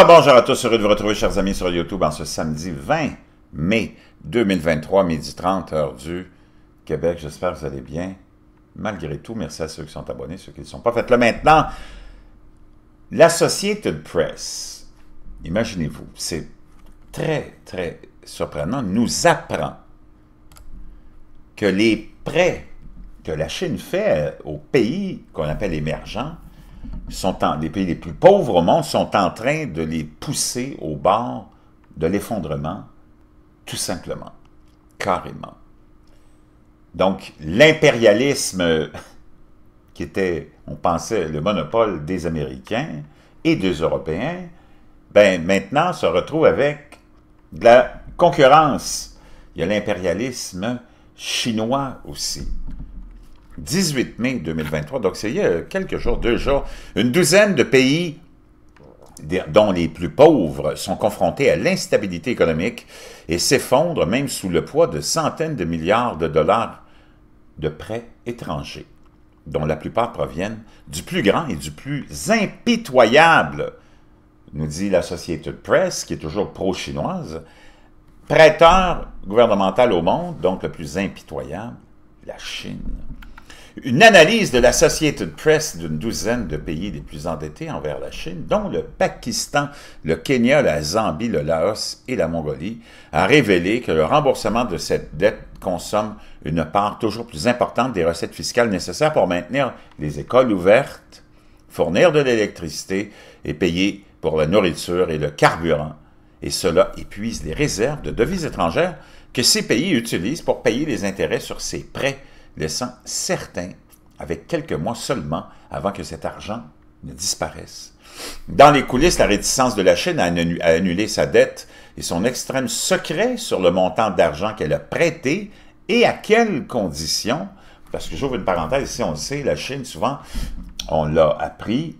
Ah, bonjour à tous, heureux de vous retrouver, chers amis, sur YouTube en ce samedi 20 mai 2023, midi 30, heure du Québec. J'espère que vous allez bien. Malgré tout, merci à ceux qui sont abonnés, ceux qui ne sont pas. Faites-le maintenant. L'Associated Press, imaginez-vous, c'est très, très surprenant, nous apprend que les prêts que la Chine fait aux pays qu'on appelle émergents sont les pays les plus pauvres au monde sont en train de les pousser au bord de l'effondrement, tout simplement, carrément. Donc, l'impérialisme qui était, on pensait, le monopole des Américains et des Européens, ben, maintenant se retrouve avec de la concurrence. Il y a l'impérialisme chinois aussi. 18 mai 2023, donc c'est il y a quelques jours, deux jours, une douzaine de pays dont les plus pauvres sont confrontés à l'instabilité économique et s'effondrent même sous le poids de centaines de milliards de dollars de prêts étrangers, dont la plupart proviennent du plus grand et du plus impitoyable, nous dit la société de presse, qui est toujours pro-chinoise, prêteur gouvernemental au monde, donc le plus impitoyable, la Chine. Une analyse de l'Associated Press d'une douzaine de pays les plus endettés envers la Chine, dont le Pakistan, le Kenya, la Zambie, le Laos et la Mongolie, a révélé que le remboursement de cette dette consomme une part toujours plus importante des recettes fiscales nécessaires pour maintenir les écoles ouvertes, fournir de l'électricité et payer pour la nourriture et le carburant. Et cela épuise les réserves de devises étrangères que ces pays utilisent pour payer les intérêts sur ces prêts laissant certains avec quelques mois seulement avant que cet argent ne disparaisse. Dans les coulisses, la réticence de la Chine à annuler sa dette et son extrême secret sur le montant d'argent qu'elle a prêté et à quelles conditions, parce que j'ouvre une parenthèse ici, on le sait, la Chine, souvent, on l'a appris,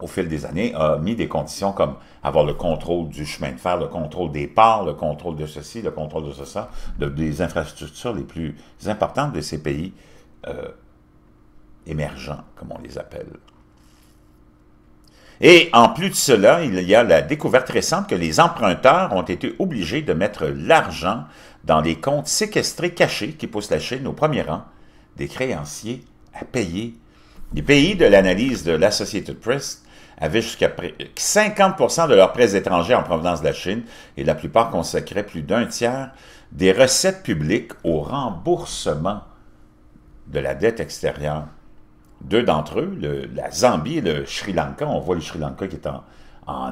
au fil des années, a mis des conditions comme avoir le contrôle du chemin de fer, le contrôle des ports, le contrôle de ceci, le contrôle de ceci, de, des infrastructures les plus importantes de ces pays euh, émergents, comme on les appelle. Et en plus de cela, il y a la découverte récente que les emprunteurs ont été obligés de mettre l'argent dans les comptes séquestrés cachés qui poussent la Chine au premier rang des créanciers à payer. Les pays de l'analyse de l'Associated Press avaient jusqu'à 50 de leurs prêts étrangers en provenance de la Chine et la plupart consacraient plus d'un tiers des recettes publiques au remboursement de la dette extérieure. Deux d'entre eux, la Zambie et le Sri Lanka, on voit le Sri Lanka qui est en,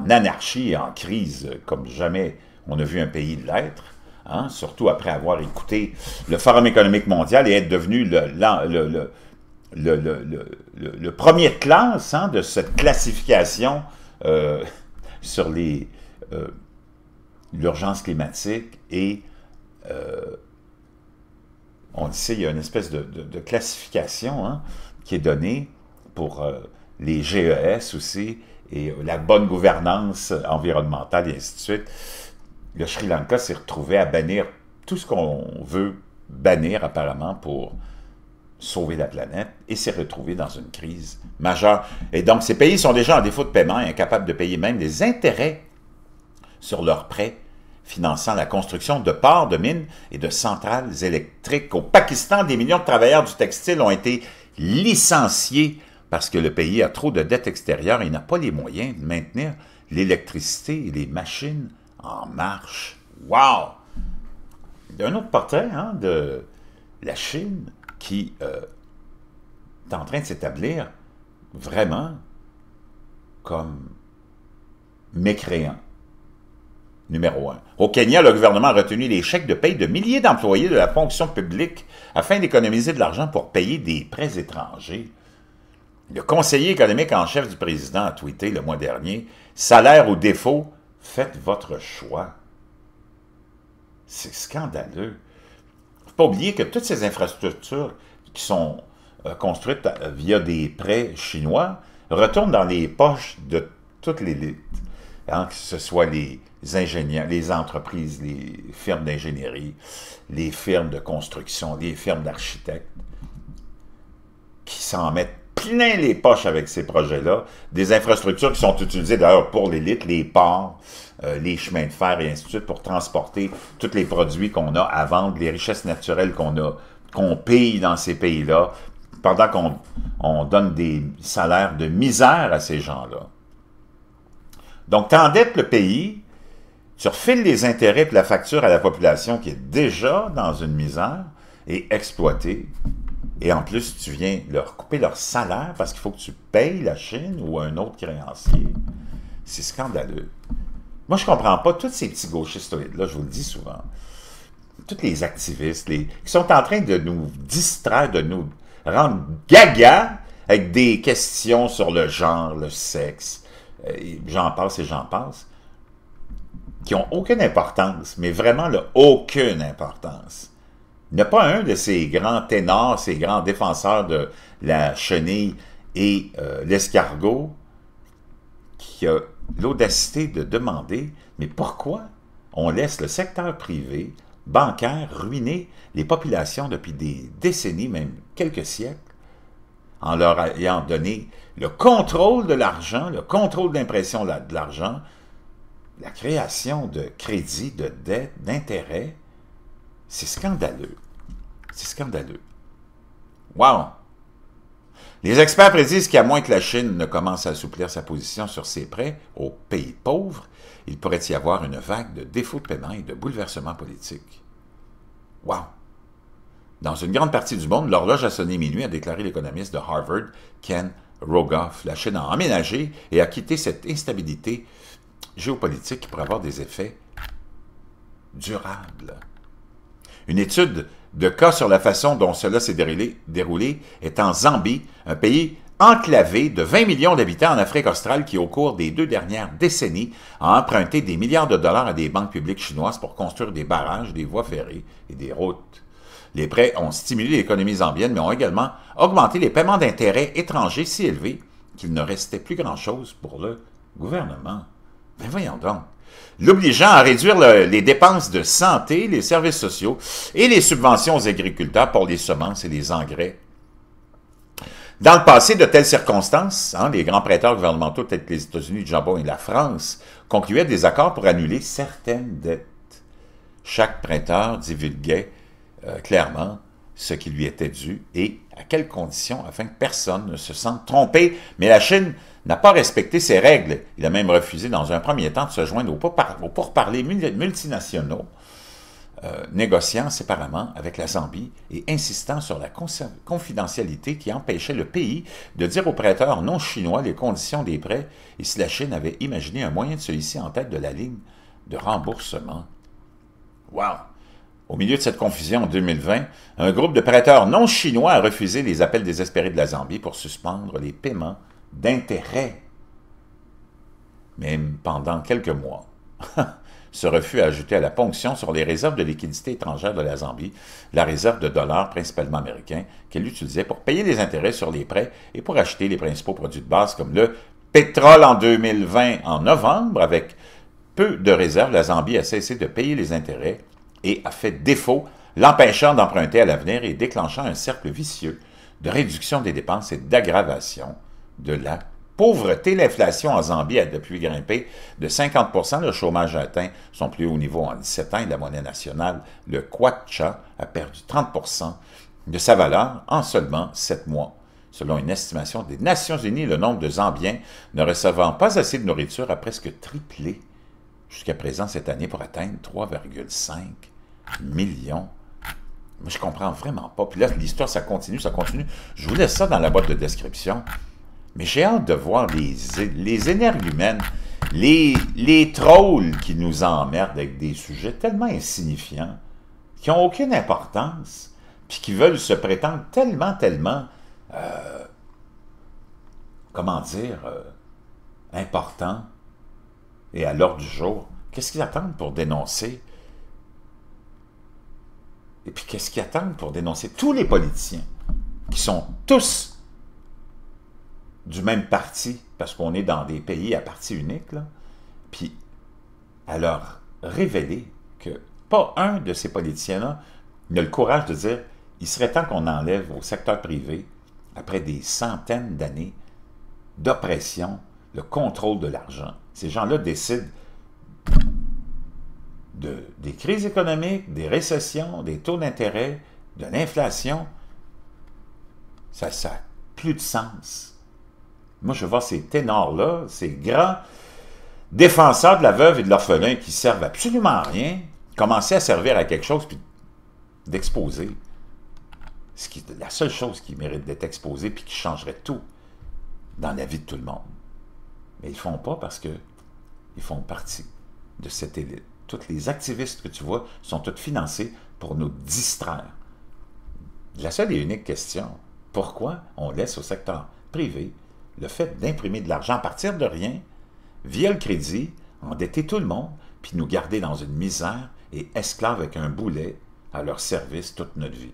anarchie et en crise comme jamais on a vu un pays l'être, hein, surtout après avoir écouté le Forum économique mondial et être devenu le, le, le, le, premier classe hein, de cette classification euh, sur les euh, l'urgence climatique et euh, on le sait, il y a une espèce de, classification hein, qui est donnée pour les GES aussi et la bonne gouvernance environnementale et ainsi de suite. Le Sri Lanka s'est retrouvé à bannir tout ce qu'on veut bannir apparemment pour sauver la planète et s'est retrouvé dans une crise majeure. Et donc, ces pays sont déjà en défaut de paiement et incapables de payer même des intérêts sur leurs prêts finançant la construction de ports de mines et de centrales électriques. Au Pakistan, des millions de travailleurs du textile ont été licenciés parce que le pays a trop de dettes extérieures et n'a pas les moyens de maintenir l'électricité et les machines en marche. Wow! d'un autre portrait hein, de la Chine qui euh, est en train de s'établir vraiment comme mécréant. Numéro un. Au Kenya, le gouvernement a retenu les chèques de paye de milliers d'employés de la fonction publique afin d'économiser de l'argent pour payer des prêts étrangers. Le conseiller économique en chef du président a tweeté le mois dernier Salaire ou défaut, faites votre choix. C'est scandaleux pas oublier que toutes ces infrastructures qui sont euh, construites euh, via des prêts chinois retournent dans les poches de toute l'élite, hein, que ce soit les ingénieurs, les entreprises, les firmes d'ingénierie, les firmes de construction, les firmes d'architectes, qui s'en mettent les poches avec ces projets-là. Des infrastructures qui sont utilisées d'ailleurs pour l'élite, les ports, euh, les chemins de fer et ainsi de suite pour transporter tous les produits qu'on a à vendre, les richesses naturelles qu'on a, qu'on paye dans ces pays-là, pendant qu'on donne des salaires de misère à ces gens-là. Donc, t'endettes le pays, tu refiles les intérêts et la facture à la population qui est déjà dans une misère et exploitée. Et en plus, tu viens leur couper leur salaire parce qu'il faut que tu payes la Chine ou un autre créancier. C'est scandaleux. Moi, je ne comprends pas tous ces petits gauchistes-là, je vous le dis souvent. Tous les activistes qui sont en train de nous distraire, de nous rendre gaga avec des questions sur le genre, le sexe, euh, j'en passe et j'en passe, qui n'ont aucune importance, mais vraiment aucune importance n'est pas un de ces grands ténors, ces grands défenseurs de la chenille et euh, l'escargot qui a l'audacité de demander « Mais pourquoi on laisse le secteur privé bancaire ruiner les populations depuis des décennies, même quelques siècles, en leur ayant donné le contrôle de l'argent, le contrôle d'impression de l'argent, la création de crédits, de dettes, d'intérêts, c'est scandaleux. C'est scandaleux. Wow! Les experts prédisent qu'à moins que la Chine ne commence à assouplir sa position sur ses prêts aux pays pauvres, il pourrait y avoir une vague de défauts de paiement et de bouleversements politiques. Wow! Dans une grande partie du monde, l'horloge a sonné minuit, a déclaré l'économiste de Harvard, Ken Rogoff. La Chine a emménagé et a quitté cette instabilité géopolitique qui pourrait avoir des effets durables. Une étude de cas sur la façon dont cela s'est déroulé, est en Zambie, un pays enclavé de 20 millions d'habitants en Afrique australe qui, au cours des deux dernières décennies, a emprunté des milliards de dollars à des banques publiques chinoises pour construire des barrages, des voies ferrées et des routes. Les prêts ont stimulé l'économie zambienne, mais ont également augmenté les paiements d'intérêts étrangers si élevés qu'il ne restait plus grand-chose pour le gouvernement. Mais ben voyons donc l'obligeant à réduire les dépenses de santé, les services sociaux et les subventions aux agriculteurs pour les semences et les engrais. Dans le passé, de telles circonstances, hein, les grands prêteurs gouvernementaux, tels que les États-Unis, le Japon et la France, concluaient des accords pour annuler certaines dettes. Chaque prêteur divulguait euh, clairement ce qui lui était dû et à quelles conditions afin que personne ne se sente trompé. Mais la Chine n'a pas respecté ses règles. Il a même refusé dans un premier temps de se joindre aux pourparlers multinationaux, euh, négociant séparément avec la Zambie et insistant sur la confidentialité qui empêchait le pays de dire aux prêteurs non chinois les conditions des prêts et si la Chine avait imaginé un moyen de se hisser en tête de la ligne de remboursement. Wow! Au milieu de cette confusion en 2020, un groupe de prêteurs non chinois a refusé les appels désespérés de la Zambie pour suspendre les paiements d'intérêt. même pendant quelques mois, ce refus a ajouté à la ponction sur les réserves de liquidités étrangères de la Zambie, la réserve de dollars principalement américains qu'elle utilisait pour payer les intérêts sur les prêts et pour acheter les principaux produits de base comme le pétrole en 2020 en novembre avec peu de réserves, la Zambie a cessé de payer les intérêts et a fait défaut, l'empêchant d'emprunter à l'avenir et déclenchant un cercle vicieux de réduction des dépenses et d'aggravation de la pauvreté. L'inflation en Zambie a depuis grimpé de 50 Le chômage a atteint son plus haut niveau en 17 ans et la monnaie nationale, le kwacha, a perdu 30 de sa valeur en seulement 7 mois. Selon une estimation des Nations Unies, le nombre de Zambiens ne recevant pas assez de nourriture a presque triplé jusqu'à présent cette année pour atteindre 3,5 millions moi, je comprends vraiment pas. Puis là, l'histoire, ça continue, ça continue. Je vous laisse ça dans la boîte de description. Mais j'ai hâte de voir les, les énergumènes, les, les trolls qui nous emmerdent avec des sujets tellement insignifiants, qui n'ont aucune importance, puis qui veulent se prétendre tellement, tellement, euh, comment dire, euh, important et à l'ordre du jour. Qu'est-ce qu'ils attendent pour dénoncer? Et puis qu'est-ce qu'ils attendent pour dénoncer tous les politiciens qui sont tous du même parti, parce qu'on est dans des pays à parti unique, puis à leur révéler que pas un de ces politiciens-là n'a le courage de dire il serait temps qu'on enlève au secteur privé, après des centaines d'années d'oppression, le contrôle de l'argent. Ces gens-là décident de, des crises économiques, des récessions, des taux d'intérêt, de l'inflation. Ça, ça n'a plus de sens. Moi, je vois ces ténors-là, ces grands défenseurs de la veuve et de l'orphelin qui servent absolument à rien, commencer à servir à quelque chose puis d'exposer. Ce qui la seule chose qui mérite d'être exposée puis qui changerait tout dans la vie de tout le monde. Mais ils ne font pas parce qu'ils font partie de cette élite. Toutes les activistes que tu vois sont toutes financés pour nous distraire. La seule et unique question, pourquoi on laisse au secteur privé le fait d'imprimer de l'argent à partir de rien, via le crédit, endetter tout le monde, puis nous garder dans une misère et esclaves avec un boulet à leur service toute notre vie.